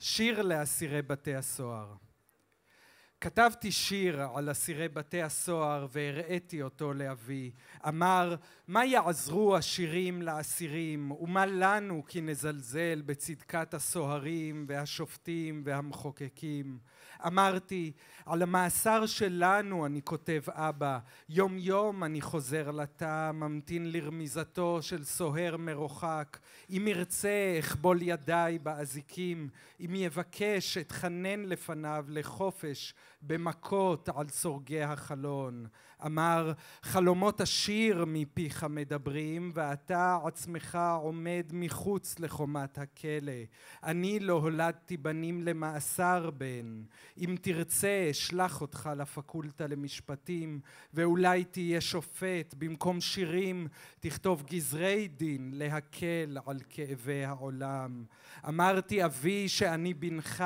שיר לאסירי בתי הסוהר. כתבתי שיר על אסירי בתי הסוהר והראיתי אותו לאבי. אמר, מה יעזרו השירים לאסירים, ומה לנו כי נזלזל בצדקת הסוהרים והשופטים והמחוקקים. אמרתי, על המאסר שלנו אני כותב אבא, יום יום אני חוזר לתא, ממתין לרמיזתו של סוהר מרוחק. אם ירצה אכבול ידיי באזיקים, אם יבקש אתחנן לפניו לחופש במכות על סורגי החלון. אמר חלומות השיר מפיך מדברים ואתה עצמך עומד מחוץ לחומת הכלא. אני לא הולדתי בנים למאסר בן. אם תרצה אשלח אותך לפקולטה למשפטים ואולי תהיה שופט במקום שירים תכתוב גזרי דין להקל על כאבי העולם. אמרתי אבי שאני בנך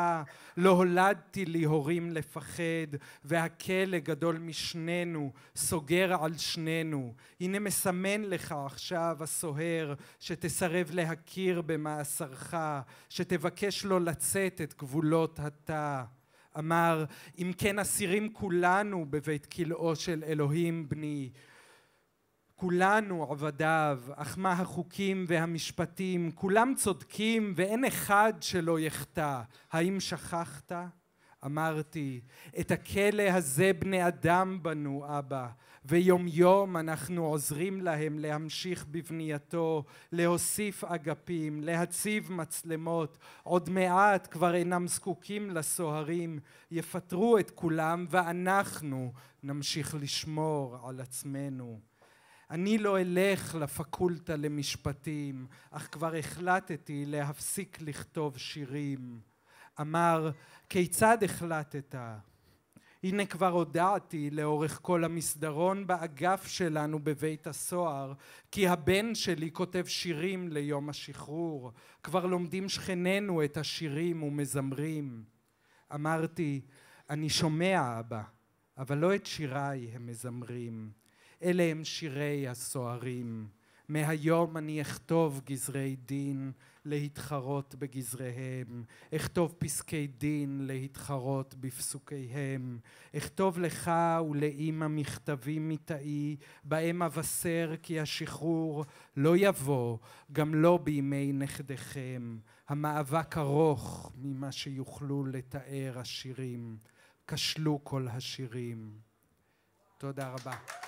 לא הולדתי לי הורים לפחד מפחד, והכלא גדול משנינו, סוגר על שנינו. הנה מסמן לך עכשיו הסוהר, שתסרב להכיר במאסרך, שתבקש לו לצאת את גבולות התא. אמר, אם כן אסירים כולנו בבית כלאו של אלוהים בני, כולנו עבדיו, אך מה החוקים והמשפטים, כולם צודקים ואין אחד שלא יחטא. האם שכחת? אמרתי, את הכלא הזה בני אדם בנו, אבא, ויום יום אנחנו עוזרים להם להמשיך בבנייתו, להוסיף אגפים, להציב מצלמות, עוד מעט כבר אינם זקוקים לסוהרים, יפטרו את כולם ואנחנו נמשיך לשמור על עצמנו. אני לא אלך לפקולטה למשפטים, אך כבר החלטתי להפסיק לכתוב שירים. אמר, כיצד החלטת? הנה כבר הודעתי לאורך כל המסדרון באגף שלנו בבית הסוהר כי הבן שלי כותב שירים ליום השחרור כבר לומדים שכנינו את השירים ומזמרים אמרתי אני שומע אבא אבל לא את שיריי הם מזמרים אלה הם שירי הסוהרים מהיום אני אכתוב גזרי דין להתחרות בגזריהם, אכתוב פסקי דין להתחרות בפסוקיהם, אכתוב לך ולאמא מכתבים מתאי, בהם אבשר כי השחרור לא יבוא, גם לא בימי נכדיכם. המאבק ארוך ממה שיוכלו לתאר השירים. כשלו כל השירים. תודה רבה.